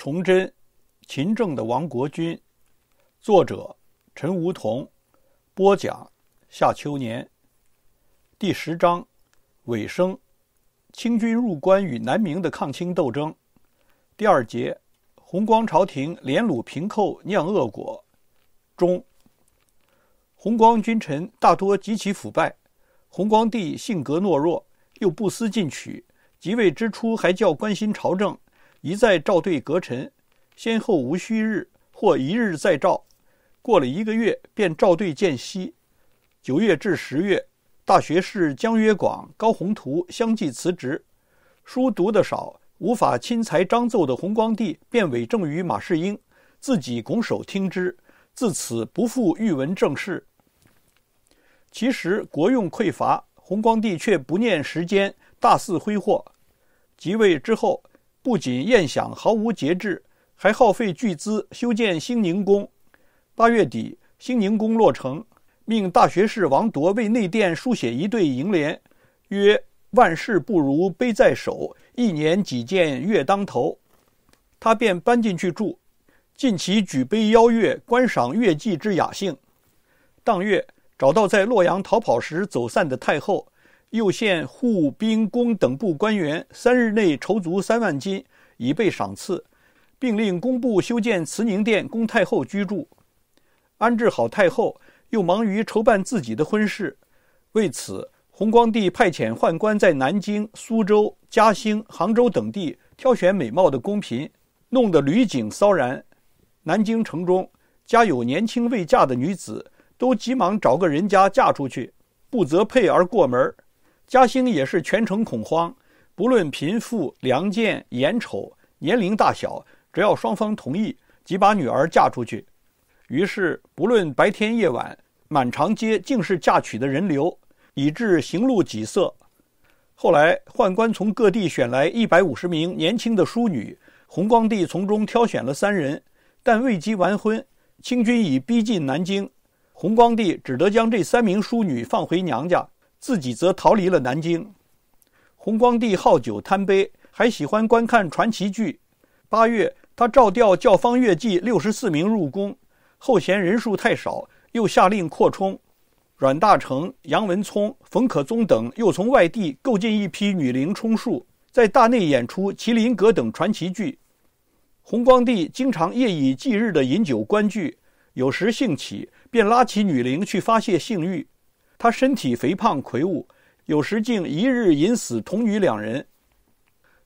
《崇祯：勤政的亡国君》，作者陈梧桐，播讲夏秋年。第十章尾声：清军入关与南明的抗清斗争。第二节：弘光朝廷连虏平寇酿恶果。中，弘光君臣大多极其腐败。弘光帝性格懦弱，又不思进取，即位之初还较关心朝政。一再召对阁臣，先后无虚日，或一日再召。过了一个月，便召对间隙。九月至十月，大学士江曰广、高宏图相继辞职。书读得少，无法亲裁章奏的弘光帝便委政于马士英，自己拱手听之。自此不复御文政事。其实国用匮乏，弘光帝却不念时间，大肆挥霍。即位之后。不仅宴享毫无节制，还耗费巨资修建兴宁宫。八月底，兴宁宫落成，命大学士王铎为内殿书写一对楹联，曰：“万事不如杯在手，一年几见月当头。”他便搬进去住，尽其举杯邀月、观赏月季之雅兴。当月找到在洛阳逃跑时走散的太后。又现户兵工等部官员三日内筹足三万金，以备赏赐，并令工部修建慈宁殿供太后居住。安置好太后，又忙于筹办自己的婚事。为此，弘光帝派遣宦官在南京、苏州、嘉兴、杭州等地挑选美貌的宫嫔，弄得闾景骚然。南京城中，家有年轻未嫁的女子，都急忙找个人家嫁出去，不择配而过门儿。嘉兴也是全城恐慌，不论贫富、良贱、眼丑、年龄大小，只要双方同意，即把女儿嫁出去。于是，不论白天夜晚，满长街尽是嫁娶的人流，以致行路挤塞。后来，宦官从各地选来一百五十名年轻的淑女，弘光帝从中挑选了三人，但未及完婚，清军已逼近南京，弘光帝只得将这三名淑女放回娘家。自己则逃离了南京。洪光帝好酒贪杯，还喜欢观看传奇剧。八月，他召调教方乐伎六十四名入宫，后嫌人数太少，又下令扩充。阮大铖、杨文聪、冯可宗等又从外地购进一批女伶充数，在大内演出《麒麟阁》等传奇剧。洪光帝经常夜以继日的饮酒观剧，有时兴起，便拉起女伶去发泄性欲。他身体肥胖魁梧，有时竟一日饮死童女两人。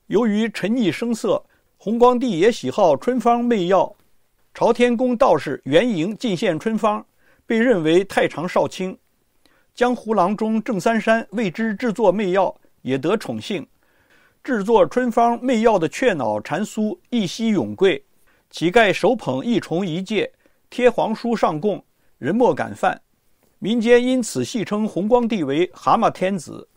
由于沉溺声色，弘光帝也喜好春芳媚药。朝天宫道士袁莹进献春芳，被认为太常少卿。江湖郎中郑三山为之制作媚药，也得宠幸。制作春芳媚药的雀脑缠酥一夕永贵，乞丐手捧一重一戒贴黄书上供，人莫敢犯。民间因此戏称弘光帝为“蛤蟆天子”。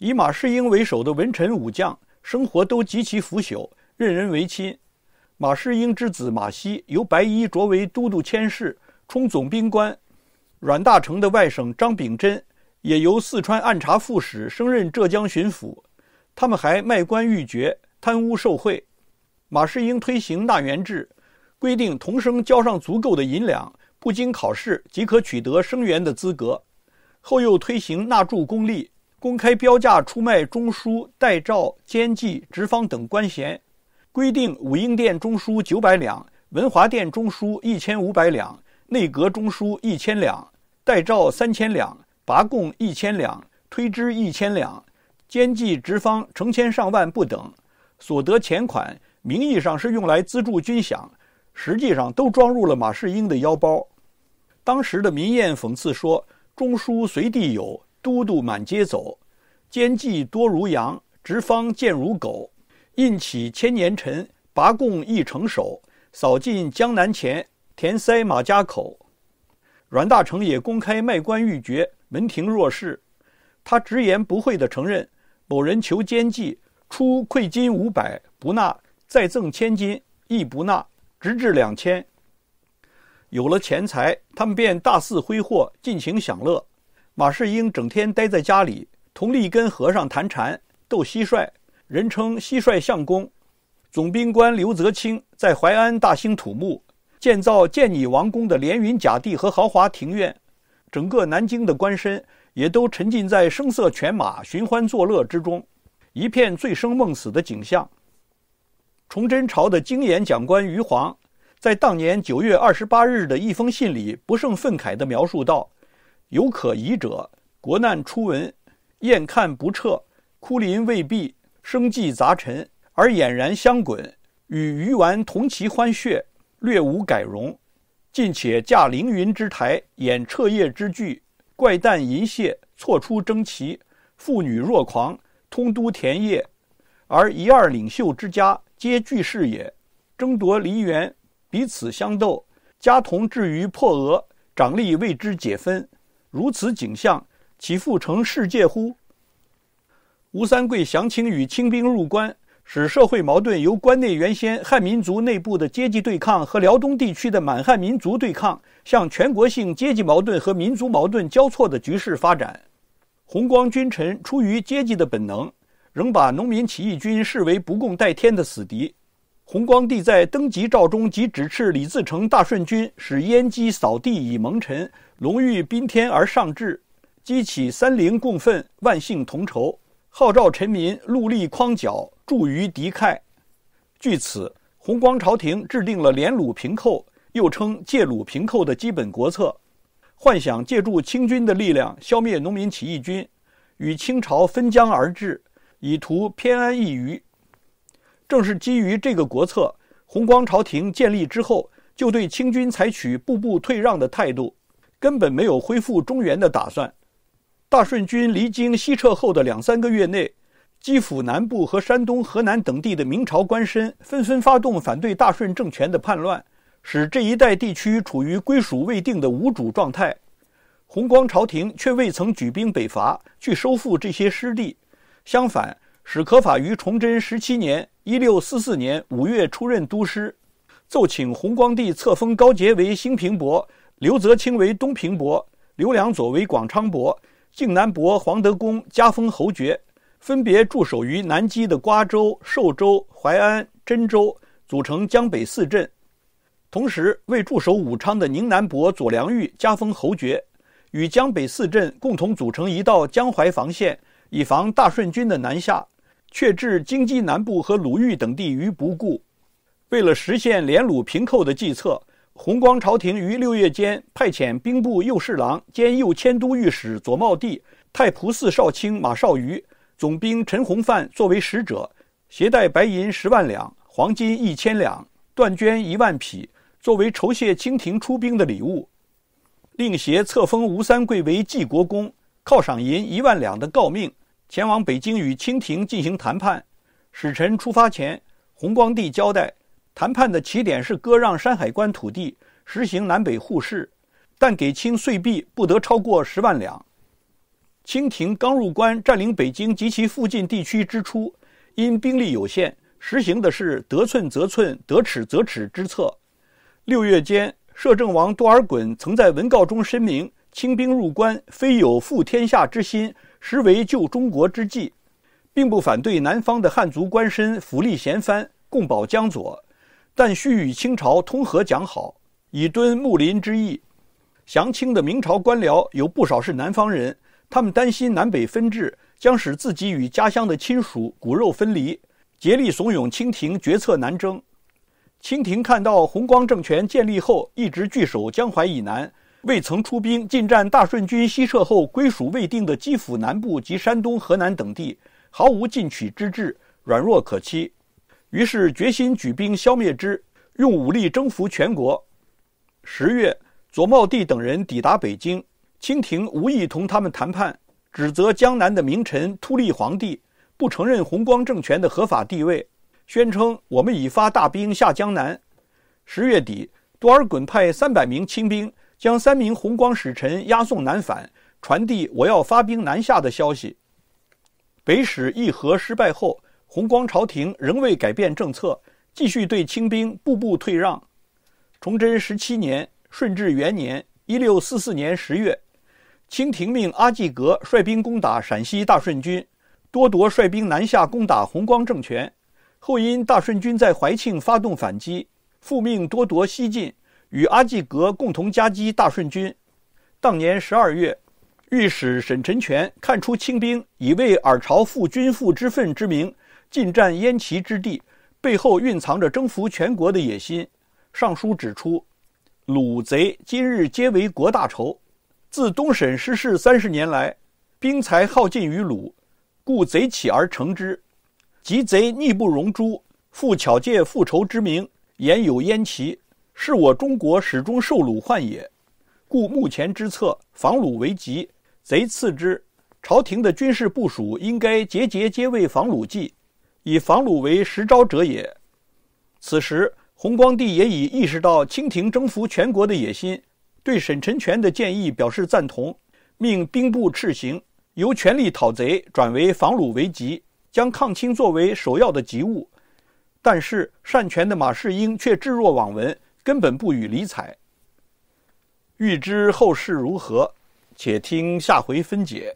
以马士英为首的文臣武将生活都极其腐朽，任人唯亲。马士英之子马西由白衣擢为都督佥事，充总兵官。阮大铖的外甥张秉贞也由四川按察副使升任浙江巡抚。他们还卖官鬻爵，贪污受贿。马士英推行纳元制，规定童生交上足够的银两。不经考试即可取得生员的资格，后又推行纳助公立，公开标价出卖中书、代诏、监祭、直方等官衔，规定武英殿中书九百两，文华殿中书一千五百两，内阁中书一千两，代诏三千两，拔贡一千两，推之一千两，监纪直方成千上万不等，所得钱款名义上是用来资助军饷，实际上都装入了马士英的腰包。当时的民谚讽刺说：“中书随地有，都督满街走，奸计多如羊，直方贱如狗。印起千年尘，拔贡一成首，扫尽江南钱，填塞马家口。”阮大铖也公开卖官鬻爵，门庭若市。他直言不讳地承认：“某人求奸计，出馈金五百不纳，再赠千金亦不纳，直至两千。”有了钱财，他们便大肆挥霍，尽情享乐。马士英整天待在家里，同立根和尚谈禅、斗蟋蟀，人称“蟋蟀相公”。总兵官刘泽清在淮安大兴土木，建造建你王宫的连云甲地和豪华庭院。整个南京的官绅也都沉浸在声色犬马、寻欢作乐之中，一片醉生梦死的景象。崇祯朝的经筵讲官余煌。在当年九月二十八日的一封信里，不胜愤慨地描述道：“有可疑者，国难初闻，宴看不彻，枯林未毕，生计杂陈，而俨然相滚，与鱼丸同其欢谑，略无改容；尽且驾凌云之台，演彻夜之剧，怪诞淫亵，错出争奇，妇女若狂，通都田野，而一二领袖之家，皆巨士也，争夺梨园。”彼此相斗，家童至于破额，长吏为之解纷。如此景象，其复成世界乎？吴三桂降清，与清兵入关，使社会矛盾由关内原先汉民族内部的阶级对抗和辽东地区的满汉民族对抗，向全国性阶级矛盾和民族矛盾交错的局势发展。弘光君臣出于阶级的本能，仍把农民起义军视为不共戴天的死敌。弘光帝在登极诏中即指斥李自成大顺军使燕姬扫地以蒙尘，龙欲宾天而上至，激起三陵共愤，万姓同仇，号召臣民戮力匡剿，助于敌忾。据此，弘光朝廷制定了连虏平寇，又称借虏平寇的基本国策，幻想借助清军的力量消灭农民起义军，与清朝分疆而治，以图偏安一隅。正是基于这个国策，弘光朝廷建立之后，就对清军采取步步退让的态度，根本没有恢复中原的打算。大顺军离京西撤后的两三个月内，基辅南部和山东、河南等地的明朝官绅纷纷发动反对大顺政权的叛乱，使这一带地区处于归属未定的无主状态。弘光朝廷却未曾举兵北伐去收复这些失地，相反。史可法于崇祯十七年（一六四四年）五月出任都师，奏请弘光帝册封高杰为兴平伯，刘泽清为东平伯，刘良佐为广昌伯，靖南伯黄德公加封侯爵，分别驻守于南畿的瓜州、寿州、淮安、真州，组成江北四镇。同时，为驻守武昌的宁南伯左良玉加封侯爵，与江北四镇共同组成一道江淮防线，以防大顺军的南下。却置京畿南部和鲁豫等地于不顾。为了实现连鲁平寇的计策，弘光朝廷于六月间派遣兵部右侍郎兼右迁都御史左茂帝、太仆寺少卿马绍瑜、总兵陈洪范作为使者，携带白银十万两、黄金一千两、缎绢一万匹，作为酬谢清廷出兵的礼物。另携册封吴三桂为济国公，犒赏银一万两的诰命。前往北京与清廷进行谈判。使臣出发前，弘光帝交代，谈判的起点是割让山海关土地，实行南北互市，但给清岁币不得超过十万两。清廷刚入关占领北京及其附近地区之初，因兵力有限，实行的是得寸则寸、得尺则尺之策。六月间，摄政王多尔衮曾在文告中声明：清兵入关，非有负天下之心。实为救中国之计，并不反对南方的汉族官绅复立咸藩，共保江左，但须与清朝通和讲好，以敦睦邻之意。降清的明朝官僚有不少是南方人，他们担心南北分治将使自己与家乡的亲属骨肉分离，竭力怂恿清廷决策南征。清廷看到弘光政权建立后，一直据守江淮以南。未曾出兵进占大顺军西撤后归属未定的基辅南部及山东、河南等地，毫无进取之志，软弱可欺，于是决心举兵消灭之，用武力征服全国。十月，左茂帝等人抵达北京，清廷无意同他们谈判，指责江南的名臣突利皇帝不承认弘光政权的合法地位，宣称我们已发大兵下江南。十月底，多尔衮派三百名清兵。将三名弘光使臣押送南返，传递我要发兵南下的消息。北使议和失败后，弘光朝廷仍未改变政策，继续对清兵步步退让。崇祯十七年、顺治元年（一六四四年十月），清廷命阿济格率兵攻打陕西大顺军，多铎率兵南下攻打弘光政权。后因大顺军在怀庆发动反击，复命多铎西进。与阿济格共同夹击大顺军。当年十二月，御史沈臣权看出清兵以为尔朝复君父之愤之名进占燕齐之地，背后蕴藏着征服全国的野心。上书指出，鲁贼今日皆为国大仇。自东沈失势三十年来，兵才耗尽于鲁，故贼起而成之。及贼逆不容诛，复巧借复仇之名，言有燕齐。是我中国始终受鲁患也，故目前之策，防鲁为急，贼次之。朝廷的军事部署应该节节皆为防鲁计，以防鲁为实招者也。此时，弘光帝也已意识到清廷征服全国的野心，对沈陈荃的建议表示赞同，命兵部斥行，由权力讨贼转为防鲁为急，将抗清作为首要的急务。但是，擅权的马士英却置若罔闻。根本不予理睬。欲知后事如何，且听下回分解。